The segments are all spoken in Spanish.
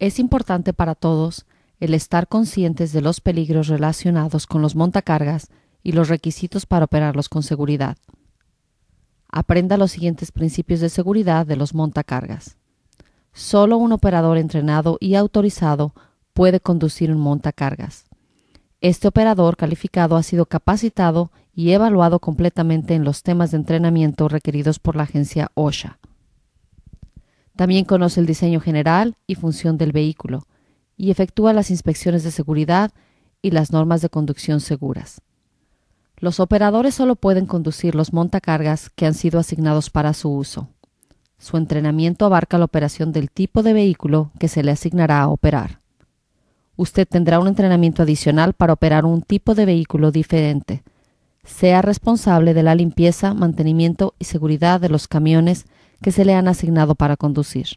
Es importante para todos el estar conscientes de los peligros relacionados con los montacargas y los requisitos para operarlos con seguridad. Aprenda los siguientes principios de seguridad de los montacargas. Solo un operador entrenado y autorizado puede conducir un montacargas. Este operador calificado ha sido capacitado y evaluado completamente en los temas de entrenamiento requeridos por la agencia OSHA. También conoce el diseño general y función del vehículo y efectúa las inspecciones de seguridad y las normas de conducción seguras. Los operadores solo pueden conducir los montacargas que han sido asignados para su uso. Su entrenamiento abarca la operación del tipo de vehículo que se le asignará a operar. Usted tendrá un entrenamiento adicional para operar un tipo de vehículo diferente. Sea responsable de la limpieza, mantenimiento y seguridad de los camiones, que se le han asignado para conducir.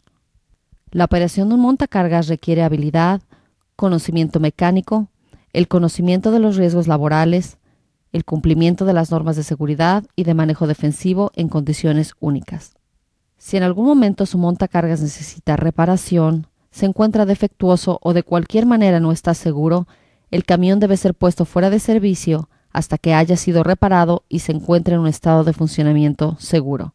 La operación de un montacargas requiere habilidad, conocimiento mecánico, el conocimiento de los riesgos laborales, el cumplimiento de las normas de seguridad y de manejo defensivo en condiciones únicas. Si en algún momento su montacargas necesita reparación, se encuentra defectuoso o de cualquier manera no está seguro, el camión debe ser puesto fuera de servicio hasta que haya sido reparado y se encuentre en un estado de funcionamiento seguro.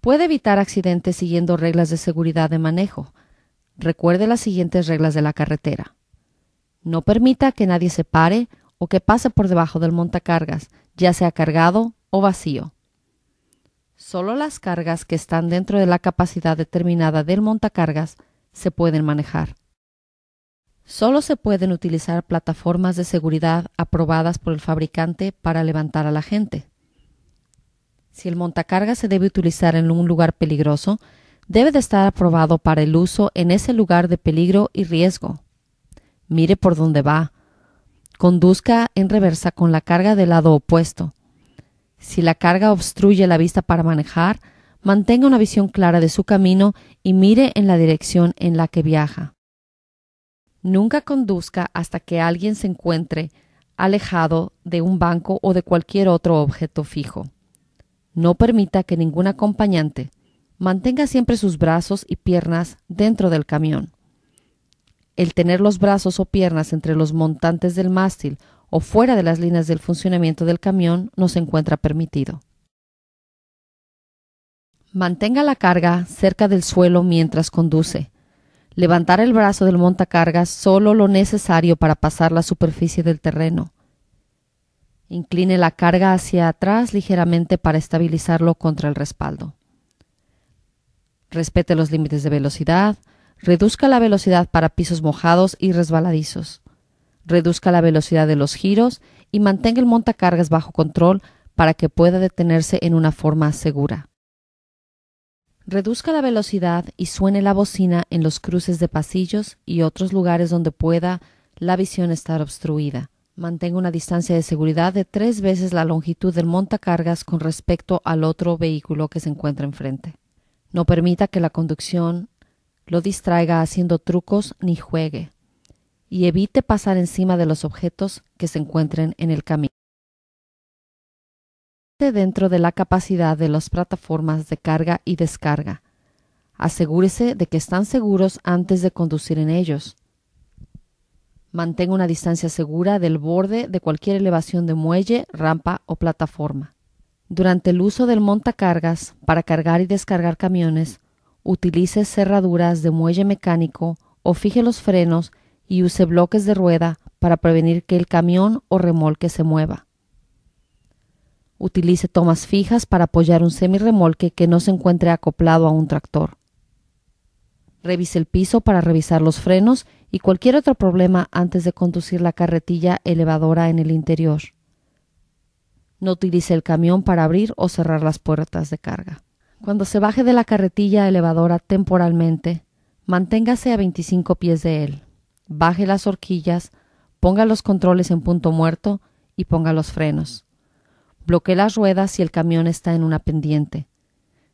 Puede evitar accidentes siguiendo reglas de seguridad de manejo. Recuerde las siguientes reglas de la carretera. No permita que nadie se pare o que pase por debajo del montacargas, ya sea cargado o vacío. Solo las cargas que están dentro de la capacidad determinada del montacargas se pueden manejar. Solo se pueden utilizar plataformas de seguridad aprobadas por el fabricante para levantar a la gente. Si el montacarga se debe utilizar en un lugar peligroso, debe de estar aprobado para el uso en ese lugar de peligro y riesgo. Mire por dónde va. Conduzca en reversa con la carga del lado opuesto. Si la carga obstruye la vista para manejar, mantenga una visión clara de su camino y mire en la dirección en la que viaja. Nunca conduzca hasta que alguien se encuentre alejado de un banco o de cualquier otro objeto fijo. No permita que ningún acompañante mantenga siempre sus brazos y piernas dentro del camión. El tener los brazos o piernas entre los montantes del mástil o fuera de las líneas del funcionamiento del camión no se encuentra permitido. Mantenga la carga cerca del suelo mientras conduce. Levantar el brazo del montacargas solo lo necesario para pasar la superficie del terreno. Incline la carga hacia atrás ligeramente para estabilizarlo contra el respaldo. Respete los límites de velocidad. Reduzca la velocidad para pisos mojados y resbaladizos. Reduzca la velocidad de los giros y mantenga el montacargas bajo control para que pueda detenerse en una forma segura. Reduzca la velocidad y suene la bocina en los cruces de pasillos y otros lugares donde pueda la visión estar obstruida. Mantenga una distancia de seguridad de tres veces la longitud del montacargas con respecto al otro vehículo que se encuentra enfrente. No permita que la conducción lo distraiga haciendo trucos ni juegue, y evite pasar encima de los objetos que se encuentren en el camino. Dentro de la capacidad de las plataformas de carga y descarga. Asegúrese de que están seguros antes de conducir en ellos. Mantenga una distancia segura del borde de cualquier elevación de muelle, rampa o plataforma. Durante el uso del montacargas para cargar y descargar camiones, utilice cerraduras de muelle mecánico o fije los frenos y use bloques de rueda para prevenir que el camión o remolque se mueva. Utilice tomas fijas para apoyar un semirremolque que no se encuentre acoplado a un tractor. Revise el piso para revisar los frenos y cualquier otro problema antes de conducir la carretilla elevadora en el interior. No utilice el camión para abrir o cerrar las puertas de carga. Cuando se baje de la carretilla elevadora temporalmente, manténgase a 25 pies de él. Baje las horquillas, ponga los controles en punto muerto y ponga los frenos. Bloquee las ruedas si el camión está en una pendiente.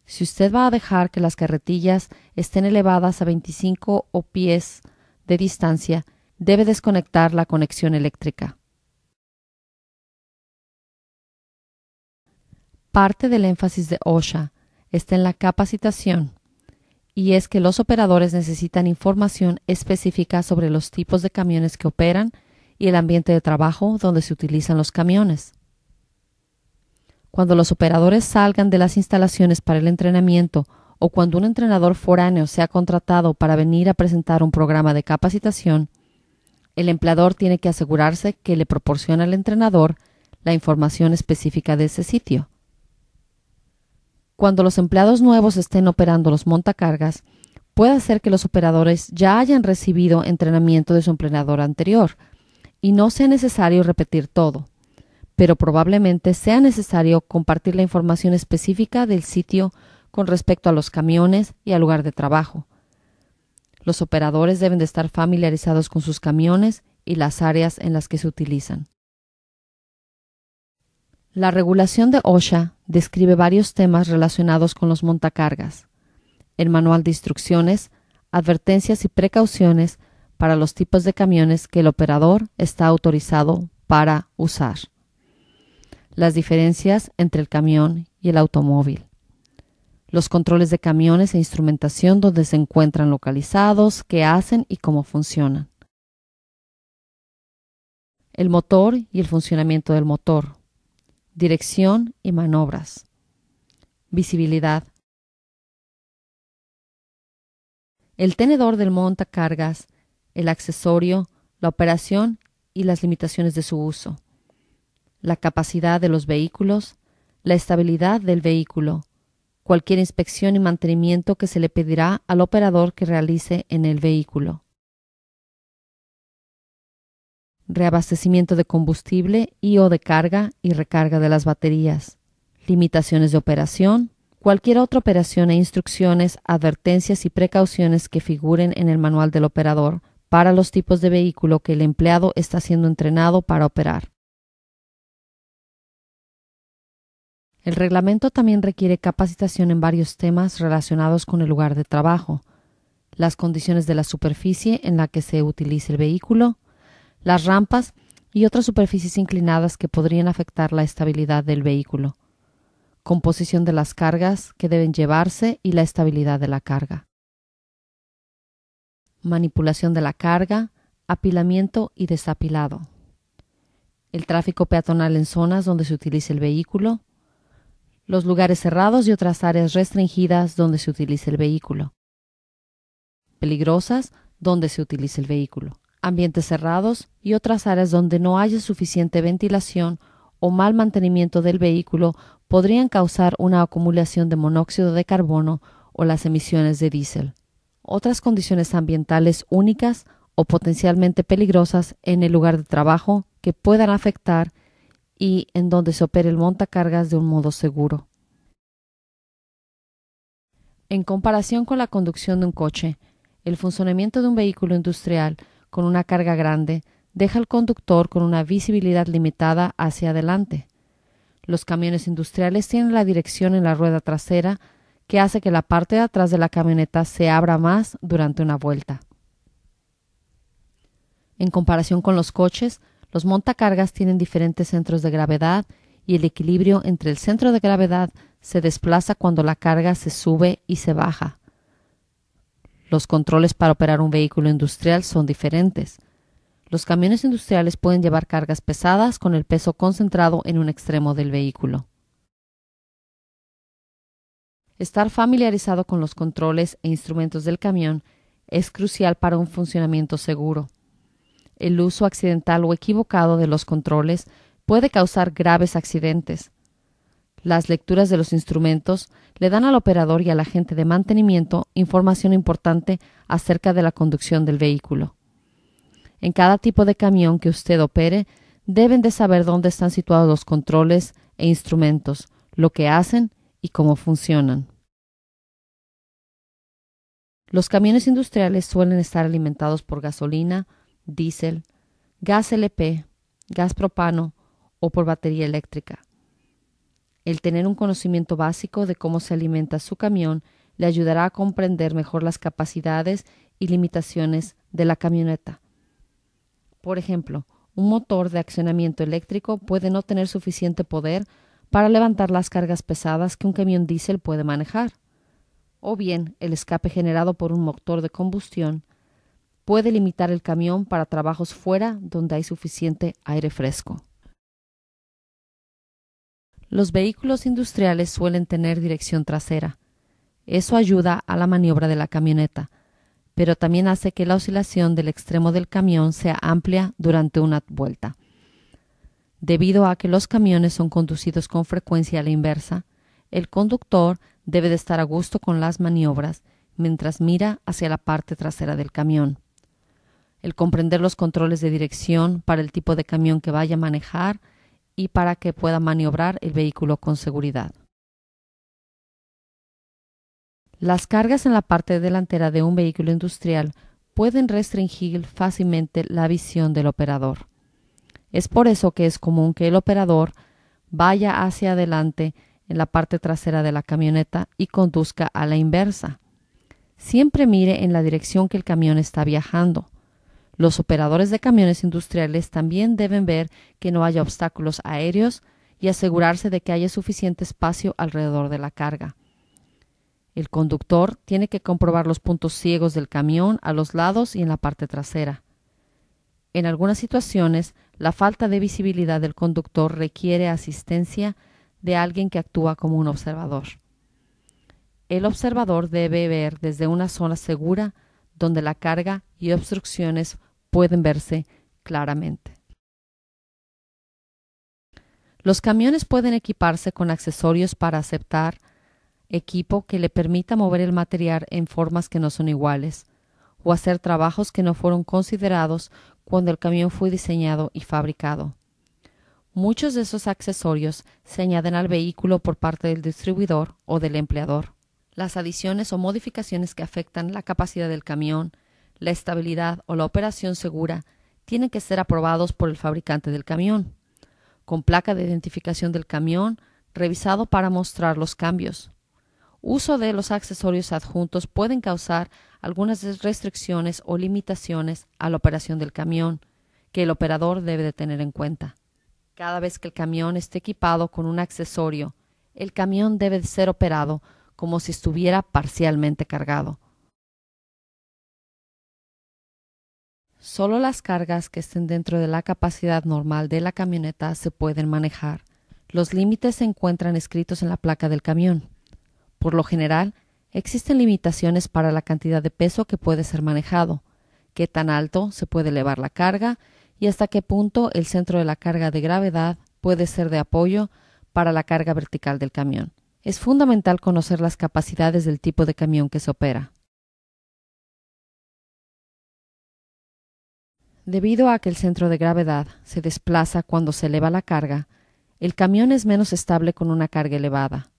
Si usted va a dejar que las carretillas estén elevadas a 25 o pies de distancia, debe desconectar la conexión eléctrica. Parte del énfasis de OSHA está en la capacitación y es que los operadores necesitan información específica sobre los tipos de camiones que operan y el ambiente de trabajo donde se utilizan los camiones. Cuando los operadores salgan de las instalaciones para el entrenamiento o cuando un entrenador foráneo sea contratado para venir a presentar un programa de capacitación, el empleador tiene que asegurarse que le proporciona al entrenador la información específica de ese sitio. Cuando los empleados nuevos estén operando los montacargas, puede ser que los operadores ya hayan recibido entrenamiento de su empleador anterior y no sea necesario repetir todo pero probablemente sea necesario compartir la información específica del sitio con respecto a los camiones y al lugar de trabajo. Los operadores deben de estar familiarizados con sus camiones y las áreas en las que se utilizan. La regulación de OSHA describe varios temas relacionados con los montacargas. El manual de instrucciones, advertencias y precauciones para los tipos de camiones que el operador está autorizado para usar las diferencias entre el camión y el automóvil, los controles de camiones e instrumentación donde se encuentran localizados, qué hacen y cómo funcionan, el motor y el funcionamiento del motor, dirección y manobras, visibilidad, el tenedor del montacargas, el accesorio, la operación y las limitaciones de su uso la capacidad de los vehículos, la estabilidad del vehículo, cualquier inspección y mantenimiento que se le pedirá al operador que realice en el vehículo. Reabastecimiento de combustible y o de carga y recarga de las baterías. Limitaciones de operación. Cualquier otra operación e instrucciones, advertencias y precauciones que figuren en el manual del operador para los tipos de vehículo que el empleado está siendo entrenado para operar. El reglamento también requiere capacitación en varios temas relacionados con el lugar de trabajo, las condiciones de la superficie en la que se utilice el vehículo, las rampas y otras superficies inclinadas que podrían afectar la estabilidad del vehículo, composición de las cargas que deben llevarse y la estabilidad de la carga, manipulación de la carga, apilamiento y desapilado, el tráfico peatonal en zonas donde se utilice el vehículo, los lugares cerrados y otras áreas restringidas donde se utilice el vehículo. Peligrosas donde se utilice el vehículo. Ambientes cerrados y otras áreas donde no haya suficiente ventilación o mal mantenimiento del vehículo podrían causar una acumulación de monóxido de carbono o las emisiones de diésel. Otras condiciones ambientales únicas o potencialmente peligrosas en el lugar de trabajo que puedan afectar y en donde se opere el montacargas de un modo seguro. En comparación con la conducción de un coche, el funcionamiento de un vehículo industrial con una carga grande deja al conductor con una visibilidad limitada hacia adelante. Los camiones industriales tienen la dirección en la rueda trasera que hace que la parte de atrás de la camioneta se abra más durante una vuelta. En comparación con los coches, los montacargas tienen diferentes centros de gravedad y el equilibrio entre el centro de gravedad se desplaza cuando la carga se sube y se baja. Los controles para operar un vehículo industrial son diferentes. Los camiones industriales pueden llevar cargas pesadas con el peso concentrado en un extremo del vehículo. Estar familiarizado con los controles e instrumentos del camión es crucial para un funcionamiento seguro el uso accidental o equivocado de los controles puede causar graves accidentes. Las lecturas de los instrumentos le dan al operador y al agente de mantenimiento información importante acerca de la conducción del vehículo. En cada tipo de camión que usted opere, deben de saber dónde están situados los controles e instrumentos, lo que hacen y cómo funcionan. Los camiones industriales suelen estar alimentados por gasolina, diésel, gas LP, gas propano o por batería eléctrica. El tener un conocimiento básico de cómo se alimenta su camión le ayudará a comprender mejor las capacidades y limitaciones de la camioneta. Por ejemplo, un motor de accionamiento eléctrico puede no tener suficiente poder para levantar las cargas pesadas que un camión diésel puede manejar. O bien, el escape generado por un motor de combustión puede limitar el camión para trabajos fuera donde hay suficiente aire fresco. Los vehículos industriales suelen tener dirección trasera. Eso ayuda a la maniobra de la camioneta, pero también hace que la oscilación del extremo del camión sea amplia durante una vuelta. Debido a que los camiones son conducidos con frecuencia a la inversa, el conductor debe de estar a gusto con las maniobras mientras mira hacia la parte trasera del camión el comprender los controles de dirección para el tipo de camión que vaya a manejar y para que pueda maniobrar el vehículo con seguridad. Las cargas en la parte delantera de un vehículo industrial pueden restringir fácilmente la visión del operador. Es por eso que es común que el operador vaya hacia adelante en la parte trasera de la camioneta y conduzca a la inversa. Siempre mire en la dirección que el camión está viajando. Los operadores de camiones industriales también deben ver que no haya obstáculos aéreos y asegurarse de que haya suficiente espacio alrededor de la carga. El conductor tiene que comprobar los puntos ciegos del camión a los lados y en la parte trasera. En algunas situaciones, la falta de visibilidad del conductor requiere asistencia de alguien que actúa como un observador. El observador debe ver desde una zona segura donde la carga y obstrucciones pueden verse claramente. Los camiones pueden equiparse con accesorios para aceptar equipo que le permita mover el material en formas que no son iguales o hacer trabajos que no fueron considerados cuando el camión fue diseñado y fabricado. Muchos de esos accesorios se añaden al vehículo por parte del distribuidor o del empleador. Las adiciones o modificaciones que afectan la capacidad del camión, la estabilidad o la operación segura tienen que ser aprobados por el fabricante del camión, con placa de identificación del camión revisado para mostrar los cambios. Uso de los accesorios adjuntos pueden causar algunas restricciones o limitaciones a la operación del camión, que el operador debe de tener en cuenta. Cada vez que el camión esté equipado con un accesorio, el camión debe de ser operado como si estuviera parcialmente cargado, Solo las cargas que estén dentro de la capacidad normal de la camioneta se pueden manejar. Los límites se encuentran escritos en la placa del camión. Por lo general, existen limitaciones para la cantidad de peso que puede ser manejado, qué tan alto se puede elevar la carga y hasta qué punto el centro de la carga de gravedad puede ser de apoyo para la carga vertical del camión. Es fundamental conocer las capacidades del tipo de camión que se opera. Debido a que el centro de gravedad se desplaza cuando se eleva la carga, el camión es menos estable con una carga elevada.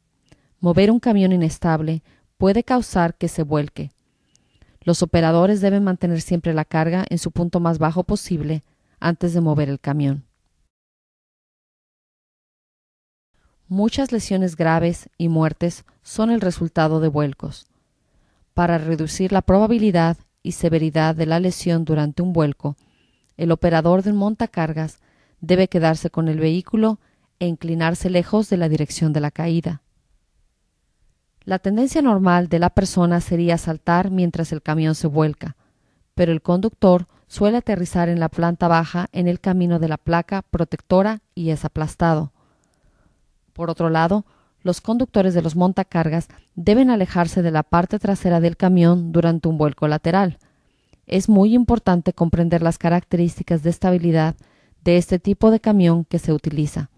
Mover un camión inestable puede causar que se vuelque. Los operadores deben mantener siempre la carga en su punto más bajo posible antes de mover el camión. Muchas lesiones graves y muertes son el resultado de vuelcos. Para reducir la probabilidad y severidad de la lesión durante un vuelco, el operador del montacargas debe quedarse con el vehículo e inclinarse lejos de la dirección de la caída. La tendencia normal de la persona sería saltar mientras el camión se vuelca, pero el conductor suele aterrizar en la planta baja en el camino de la placa protectora y es aplastado. Por otro lado, los conductores de los montacargas deben alejarse de la parte trasera del camión durante un vuelco lateral, es muy importante comprender las características de estabilidad de este tipo de camión que se utiliza.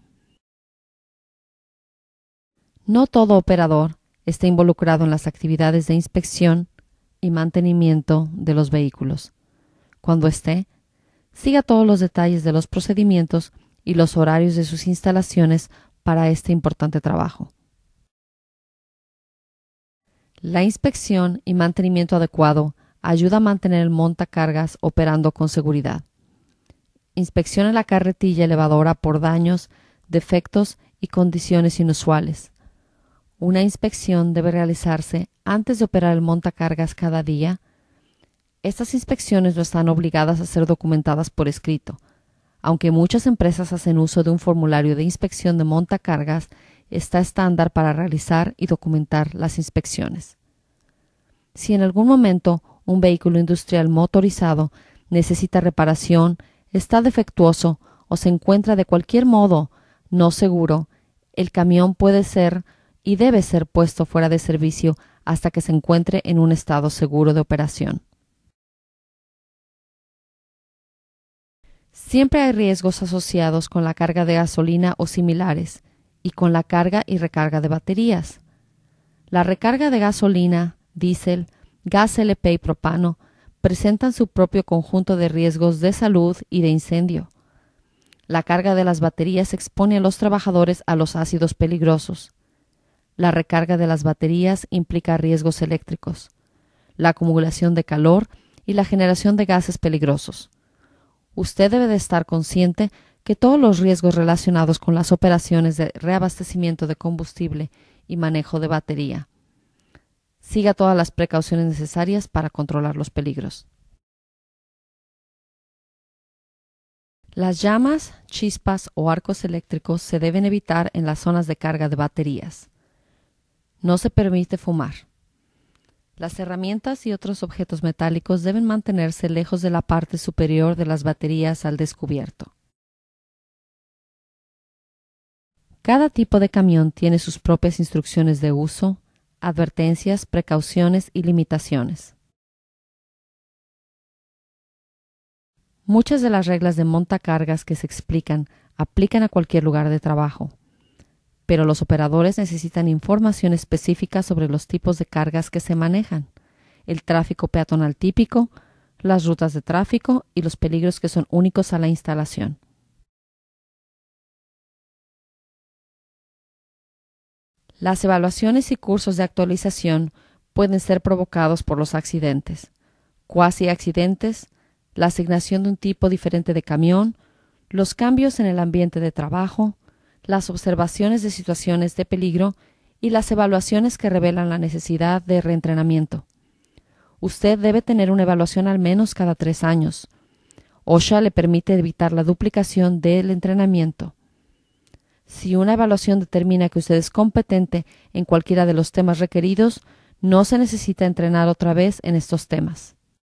No todo operador está involucrado en las actividades de inspección y mantenimiento de los vehículos. Cuando esté, siga todos los detalles de los procedimientos y los horarios de sus instalaciones para este importante trabajo. La inspección y mantenimiento adecuado ayuda a mantener el montacargas operando con seguridad. Inspeccione la carretilla elevadora por daños, defectos y condiciones inusuales. Una inspección debe realizarse antes de operar el montacargas cada día. Estas inspecciones no están obligadas a ser documentadas por escrito. Aunque muchas empresas hacen uso de un formulario de inspección de montacargas, está estándar para realizar y documentar las inspecciones. Si en algún momento un vehículo industrial motorizado necesita reparación, está defectuoso o se encuentra de cualquier modo no seguro, el camión puede ser y debe ser puesto fuera de servicio hasta que se encuentre en un estado seguro de operación. Siempre hay riesgos asociados con la carga de gasolina o similares y con la carga y recarga de baterías. La recarga de gasolina, diésel gas LP y propano presentan su propio conjunto de riesgos de salud y de incendio. La carga de las baterías expone a los trabajadores a los ácidos peligrosos. La recarga de las baterías implica riesgos eléctricos, la acumulación de calor y la generación de gases peligrosos. Usted debe de estar consciente que todos los riesgos relacionados con las operaciones de reabastecimiento de combustible y manejo de batería siga todas las precauciones necesarias para controlar los peligros. Las llamas, chispas o arcos eléctricos se deben evitar en las zonas de carga de baterías. No se permite fumar. Las herramientas y otros objetos metálicos deben mantenerse lejos de la parte superior de las baterías al descubierto. Cada tipo de camión tiene sus propias instrucciones de uso, advertencias, precauciones y limitaciones. Muchas de las reglas de montacargas que se explican aplican a cualquier lugar de trabajo, pero los operadores necesitan información específica sobre los tipos de cargas que se manejan, el tráfico peatonal típico, las rutas de tráfico y los peligros que son únicos a la instalación. Las evaluaciones y cursos de actualización pueden ser provocados por los accidentes, cuasi accidentes, la asignación de un tipo diferente de camión, los cambios en el ambiente de trabajo, las observaciones de situaciones de peligro y las evaluaciones que revelan la necesidad de reentrenamiento. Usted debe tener una evaluación al menos cada tres años. OSHA le permite evitar la duplicación del entrenamiento. Si una evaluación determina que usted es competente en cualquiera de los temas requeridos, no se necesita entrenar otra vez en estos temas.